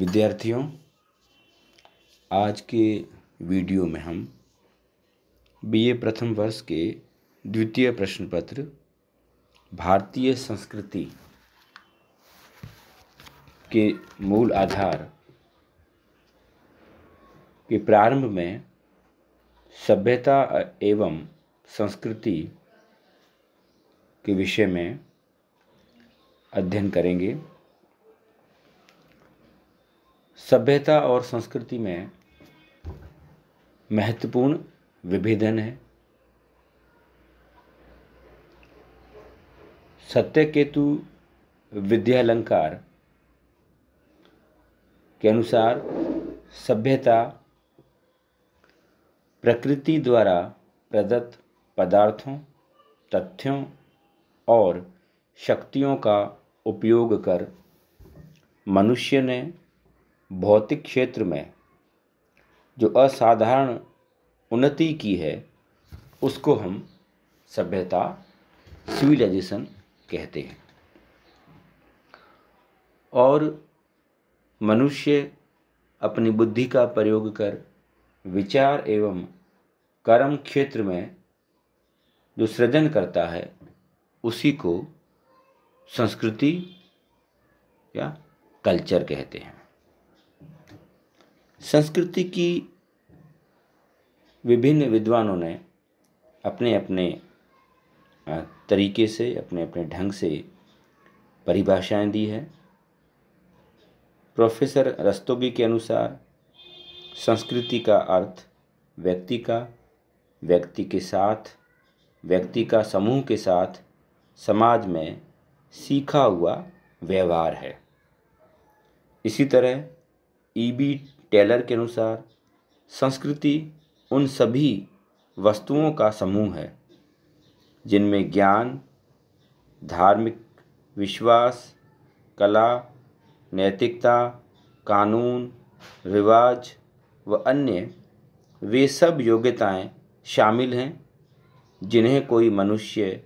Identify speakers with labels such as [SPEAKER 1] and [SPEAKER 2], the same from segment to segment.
[SPEAKER 1] विद्यार्थियों आज के वीडियो में हम बीए प्रथम वर्ष के द्वितीय प्रश्न पत्र भारतीय संस्कृति के मूल आधार के प्रारंभ में सभ्यता एवं संस्कृति के विषय में अध्ययन करेंगे सभ्यता और संस्कृति में महत्वपूर्ण विभेदन है सत्य केतु विद्यालंकार के अनुसार सभ्यता प्रकृति द्वारा प्रदत्त पदार्थों तथ्यों और शक्तियों का उपयोग कर मनुष्य ने भौतिक क्षेत्र में जो असाधारण उन्नति की है उसको हम सभ्यता सिविलाइजेशन कहते हैं और मनुष्य अपनी बुद्धि का प्रयोग कर विचार एवं कर्म क्षेत्र में जो सृजन करता है उसी को संस्कृति या कल्चर कहते हैं संस्कृति की विभिन्न विद्वानों ने अपने अपने तरीके से अपने अपने ढंग से परिभाषाएं दी है प्रोफेसर रस्तोगी के अनुसार संस्कृति का अर्थ व्यक्ति का व्यक्ति के साथ व्यक्ति का समूह के साथ समाज में सीखा हुआ व्यवहार है इसी तरह ई बी टेलर के अनुसार संस्कृति उन सभी वस्तुओं का समूह है जिनमें ज्ञान धार्मिक विश्वास कला नैतिकता कानून रिवाज व अन्य वे सब योग्यताएं शामिल हैं जिन्हें कोई मनुष्य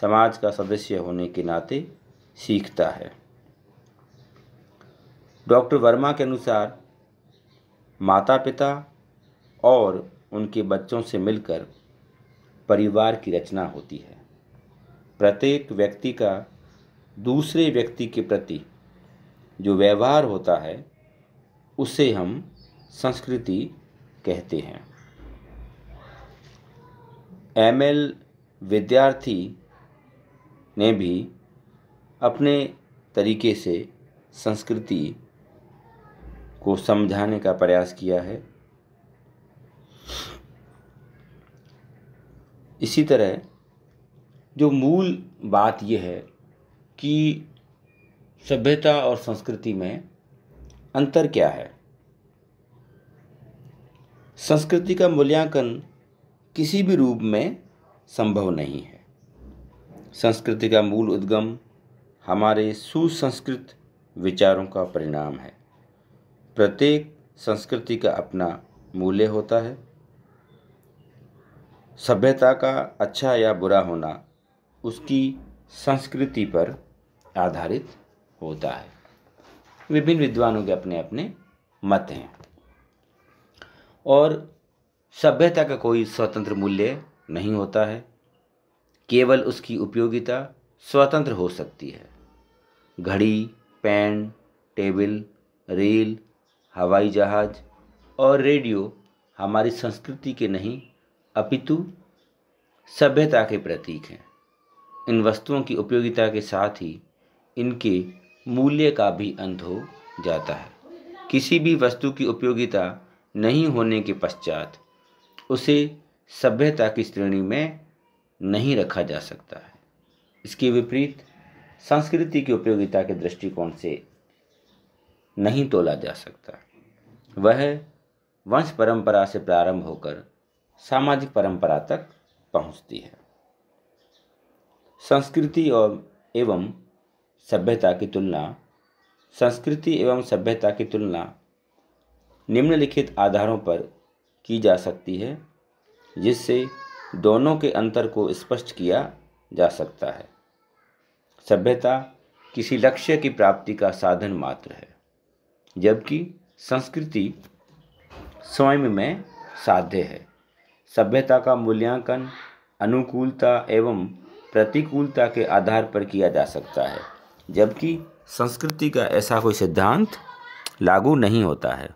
[SPEAKER 1] समाज का सदस्य होने के नाते सीखता है डॉक्टर वर्मा के अनुसार माता पिता और उनके बच्चों से मिलकर परिवार की रचना होती है प्रत्येक व्यक्ति का दूसरे व्यक्ति के प्रति जो व्यवहार होता है उसे हम संस्कृति कहते हैं एमएल विद्यार्थी ने भी अपने तरीके से संस्कृति को समझाने का प्रयास किया है इसी तरह जो मूल बात यह है कि सभ्यता और संस्कृति में अंतर क्या है संस्कृति का मूल्यांकन किसी भी रूप में संभव नहीं है संस्कृति का मूल उद्गम हमारे सुसंस्कृत विचारों का परिणाम है प्रत्येक संस्कृति का अपना मूल्य होता है सभ्यता का अच्छा या बुरा होना उसकी संस्कृति पर आधारित होता है विभिन्न विद्वानों के अपने अपने मत हैं और सभ्यता का कोई स्वतंत्र मूल्य नहीं होता है केवल उसकी उपयोगिता स्वतंत्र हो सकती है घड़ी पेन टेबल रेल हवाई जहाज और रेडियो हमारी संस्कृति के नहीं अपितु सभ्यता के प्रतीक हैं इन वस्तुओं की उपयोगिता के साथ ही इनके मूल्य का भी अंत हो जाता है किसी भी वस्तु की उपयोगिता नहीं होने के पश्चात उसे सभ्यता की श्रेणी में नहीं रखा जा सकता है इसके विपरीत संस्कृति की उपयोगिता के दृष्टिकोण से नहीं तोला जा सकता वह वंश परंपरा से प्रारंभ होकर सामाजिक परंपरा तक पहुंचती है संस्कृति और एवं सभ्यता की तुलना संस्कृति एवं सभ्यता की तुलना निम्नलिखित आधारों पर की जा सकती है जिससे दोनों के अंतर को स्पष्ट किया जा सकता है सभ्यता किसी लक्ष्य की प्राप्ति का साधन मात्र है जबकि संस्कृति स्वयं में साध्य है सभ्यता का मूल्यांकन अनुकूलता एवं प्रतिकूलता के आधार पर किया जा सकता है जबकि संस्कृति का ऐसा कोई सिद्धांत लागू नहीं होता है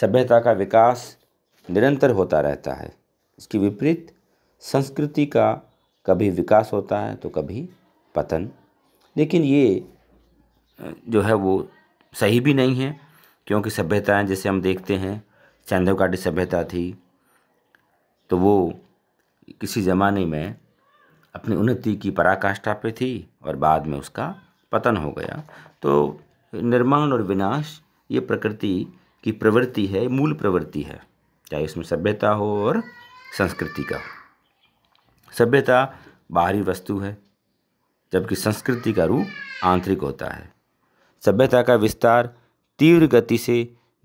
[SPEAKER 1] सभ्यता का विकास निरंतर होता रहता है इसके विपरीत संस्कृति का कभी विकास होता है तो कभी पतन लेकिन ये जो है वो सही भी नहीं है क्योंकि सभ्यताएं जैसे हम देखते हैं चांदव काटी सभ्यता थी तो वो किसी ज़माने में अपनी उन्नति की पराकाष्ठा पे थी और बाद में उसका पतन हो गया तो निर्माण और विनाश ये प्रकृति की प्रवृत्ति है मूल प्रवृत्ति है चाहे इसमें सभ्यता हो और संस्कृति का हो सभ्यता बाहरी वस्तु है जबकि संस्कृति का रूप आंतरिक होता है सभ्यता का विस्तार तीव्र गति से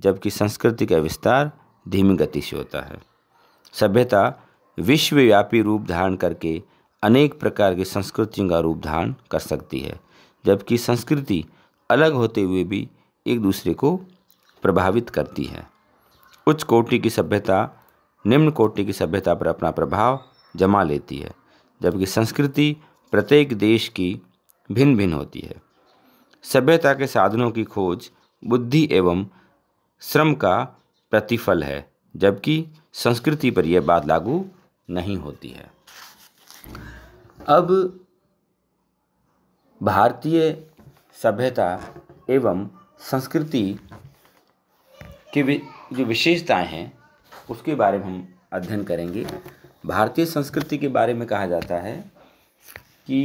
[SPEAKER 1] जबकि संस्कृति का विस्तार धीमी गति से होता है सभ्यता विश्वव्यापी रूप धारण करके अनेक प्रकार की संस्कृतियों का रूप धारण कर सकती है जबकि संस्कृति अलग होते हुए भी एक दूसरे को प्रभावित करती है उच्च कोटि की सभ्यता निम्न कोटि की सभ्यता पर अपना प्रभाव जमा लेती है जबकि संस्कृति प्रत्येक देश की भिन्न भिन्न होती है सभ्यता के साधनों की खोज बुद्धि एवं श्रम का प्रतिफल है जबकि संस्कृति पर यह बात लागू नहीं होती है अब भारतीय सभ्यता एवं संस्कृति की जो विशेषताएं हैं उसके बारे में हम अध्ययन करेंगे भारतीय संस्कृति के बारे में कहा जाता है कि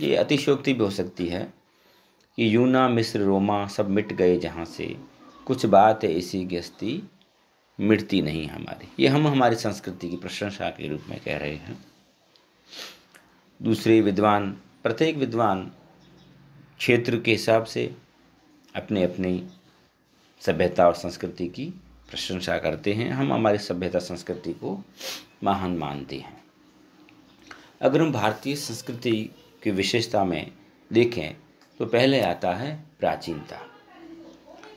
[SPEAKER 1] ये अतिशयोक्ति भी हो सकती है कि यूना मिस्र रोमा सब मिट गए जहाँ से कुछ बात ऐसी गस्ती मिटती नहीं हमारी ये हम हमारी संस्कृति की प्रशंसा के रूप में कह रहे हैं दूसरे विद्वान प्रत्येक विद्वान क्षेत्र के हिसाब से अपने अपनी सभ्यता और संस्कृति की प्रशंसा करते हैं हम हमारी सभ्यता संस्कृति को महान मानते हैं अगर हम भारतीय संस्कृति की विशेषता में देखें तो पहले आता है प्राचीनता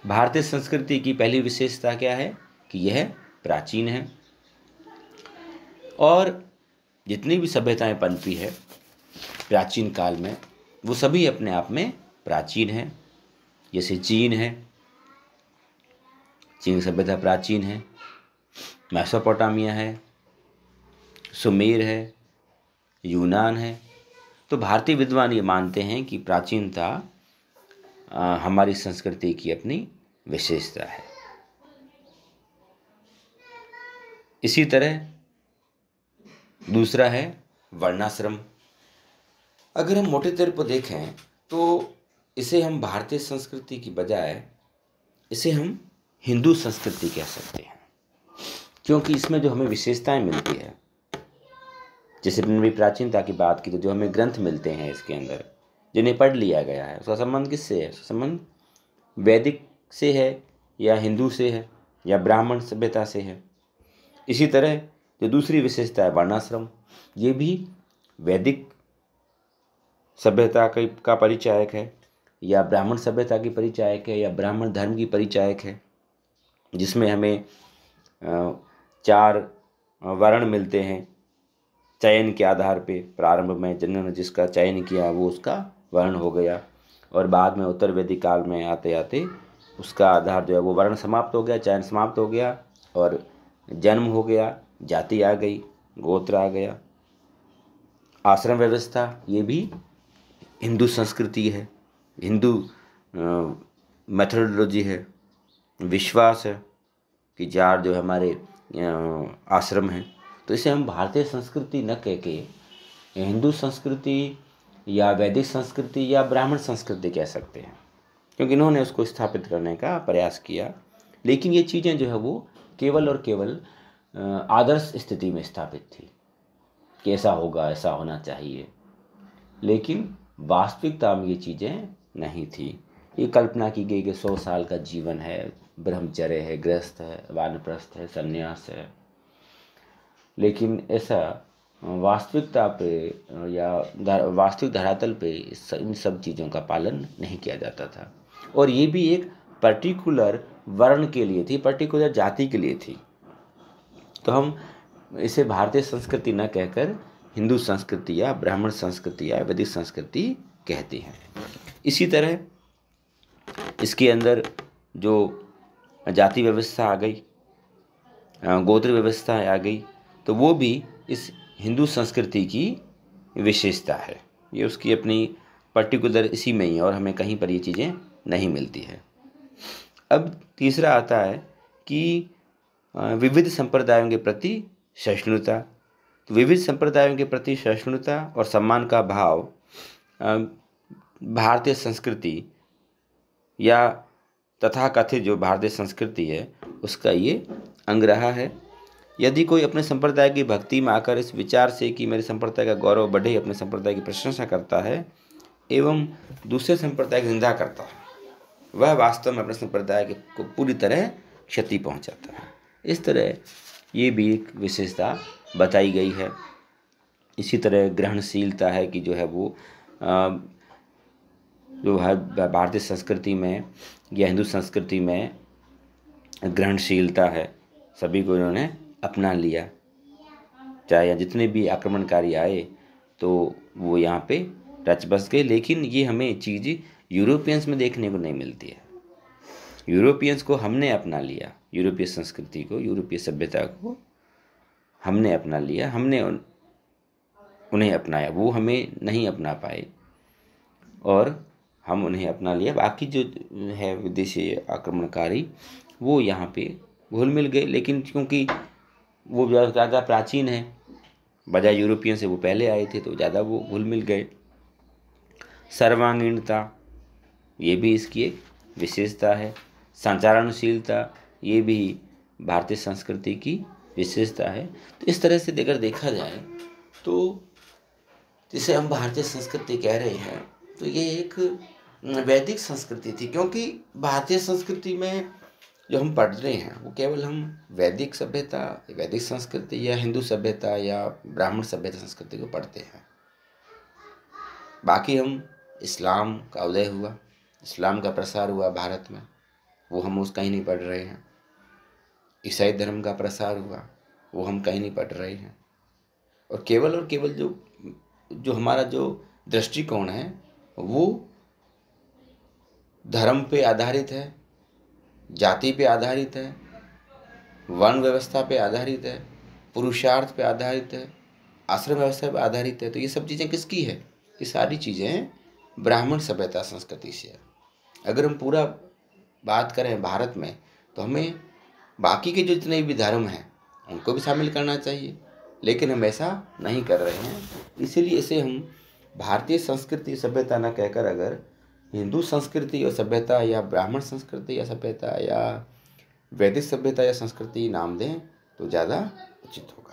[SPEAKER 1] भारतीय संस्कृति की पहली विशेषता क्या है कि यह प्राचीन है और जितनी भी सभ्यताएं पनपी है प्राचीन काल में वो सभी अपने आप में प्राचीन है जैसे चीन है चीन सभ्यता प्राचीन है मैसोपोटामिया है सुमेर है यूनान है तो भारतीय विद्वान ये मानते हैं कि प्राचीनता हमारी संस्कृति की अपनी विशेषता है इसी तरह दूसरा है वर्णाश्रम अगर हम मोटे तौर पर देखें तो इसे हम भारतीय संस्कृति की बजाय इसे हम हिंदू संस्कृति कह सकते हैं क्योंकि इसमें जो हमें विशेषताएं मिलती है डिसिप्लिन भी प्राचीनता की बात की तो जो हमें ग्रंथ मिलते हैं इसके अंदर जिन्हें पढ़ लिया गया है उसका संबंध किससे है उसका संबंध वैदिक से है या हिंदू से है या ब्राह्मण सभ्यता से है इसी तरह जो दूसरी विशेषता है वर्णाश्रम ये भी वैदिक सभ्यता का परिचायक है या ब्राह्मण सभ्यता की परिचायक है या ब्राह्मण धर्म की परिचायक है जिसमें हमें चार वर्ण मिलते हैं चयन के आधार पे प्रारंभ में जिन्होंने जिसका चयन किया वो उसका वर्ण हो गया और बाद में उत्तर वैदिक काल में आते आते उसका आधार जो है वो वर्ण समाप्त हो गया चयन समाप्त हो गया और जन्म हो गया जाति आ गई गोत्र आ गया आश्रम व्यवस्था ये भी हिंदू संस्कृति है हिंदू मेथोडोलॉजी है विश्वास है कि जार जो हमारे आश्रम हैं तो इसे हम भारतीय संस्कृति न कह के हिंदू संस्कृति या वैदिक संस्कृति या ब्राह्मण संस्कृति कह सकते हैं क्योंकि इन्होंने उसको स्थापित करने का प्रयास किया लेकिन ये चीज़ें जो है वो केवल और केवल आदर्श स्थिति में स्थापित थी कि ऐसा होगा ऐसा होना चाहिए लेकिन वास्तविकता में ये चीज़ें नहीं थी ये कल्पना की गई कि सौ साल का जीवन है ब्रह्मचर्य है गृहस्थ है वानप्रस्थ है संन्यास है लेकिन ऐसा वास्तविकता पे या वास्तविक धरातल पे इन सब चीज़ों का पालन नहीं किया जाता था और ये भी एक पर्टिकुलर वर्ण के लिए थी पर्टिकुलर जाति के लिए थी तो हम इसे भारतीय संस्कृति न कहकर हिंदू संस्कृति या ब्राह्मण संस्कृति या वैदिक संस्कृति कहते हैं इसी तरह इसके अंदर जो जाति व्यवस्था आ गई गोत्र व्यवस्था आ गई तो वो भी इस हिंदू संस्कृति की विशेषता है ये उसकी अपनी पर्टिकुलर इसी में ही है और हमें कहीं पर ये चीज़ें नहीं मिलती है अब तीसरा आता है कि विविध संप्रदायों के प्रति सहिष्णुता तो विविध संप्रदायों के प्रति सहिष्णुता और सम्मान का भाव भारतीय संस्कृति या तथाकथित जो भारतीय संस्कृति है उसका ये अंग रहा है यदि कोई अपने संप्रदाय की भक्ति में आकर इस विचार से कि मेरे संप्रदाय का गौरव बढ़े अपने संप्रदाय की प्रशंसा करता है एवं दूसरे संप्रदाय की निंदा करता है वह वास्तव में अपने संप्रदाय को पूरी तरह क्षति पहुंचाता है इस तरह ये भी एक विशेषता बताई गई है इसी तरह ग्रहणशीलता है कि जो है वो जो है भारतीय संस्कृति में या हिंदू संस्कृति में ग्रहणशीलता है सभी को इन्होंने अपना लिया चाहे जितने भी आक्रमणकारी आए तो वो यहाँ पे टच बस गए लेकिन ये हमें चीज़ यूरोपियंस में देखने को नहीं मिलती है यूरोपियंस को हमने अपना लिया यूरोपीय संस्कृति को यूरोपीय सभ्यता को हमने अपना लिया हमने उन्हें अपनाया वो हमें नहीं अपना पाए और हम उन्हें अपना लिया बाकी जो है विदेशी आक्रमणकारी वो यहाँ पे घुल मिल गए लेकिन क्योंकि वो ज़्यादा प्राचीन है बजाय यूरोपियन से वो पहले आए थे तो ज़्यादा वो घुल मिल गए सर्वांगीणता ये भी इसकी एक विशेषता है संचारणशीलता ये भी भारतीय संस्कृति की विशेषता है तो इस तरह से अगर देखा जाए तो जिसे हम भारतीय संस्कृति कह रहे हैं तो ये एक वैदिक संस्कृति थी क्योंकि भारतीय संस्कृति में जो हम पढ़ रहे हैं वो केवल हम वैदिक सभ्यता वैदिक संस्कृति या हिंदू सभ्यता या ब्राह्मण सभ्यता संस्कृति को पढ़ते हैं बाकी हम इस्लाम का उदय हुआ इस्लाम का प्रसार हुआ भारत में वो हम उस कहीं नहीं पढ़ रहे हैं ईसाई धर्म का प्रसार हुआ वो हम कहीं नहीं पढ़ रहे हैं और केवल और केवल जो जो हमारा जो दृष्टिकोण है वो धर्म पे आधारित है जाति पे आधारित है वन व्यवस्था पे आधारित है पुरुषार्थ पे आधारित है आश्रम व्यवस्था पे आधारित है तो ये सब चीज़ें किसकी है ये सारी चीज़ें ब्राह्मण सभ्यता संस्कृति से है अगर हम पूरा बात करें भारत में तो हमें बाकी के जो जितने भी धर्म हैं उनको भी शामिल करना चाहिए लेकिन हम ऐसा नहीं कर रहे हैं इसीलिए इसे हम भारतीय संस्कृति सभ्यता न कहकर अगर हिंदू संस्कृति और सभ्यता या ब्राह्मण संस्कृति या सभ्यता या वैदिक सभ्यता या संस्कृति नाम दें तो ज़्यादा उचित होगा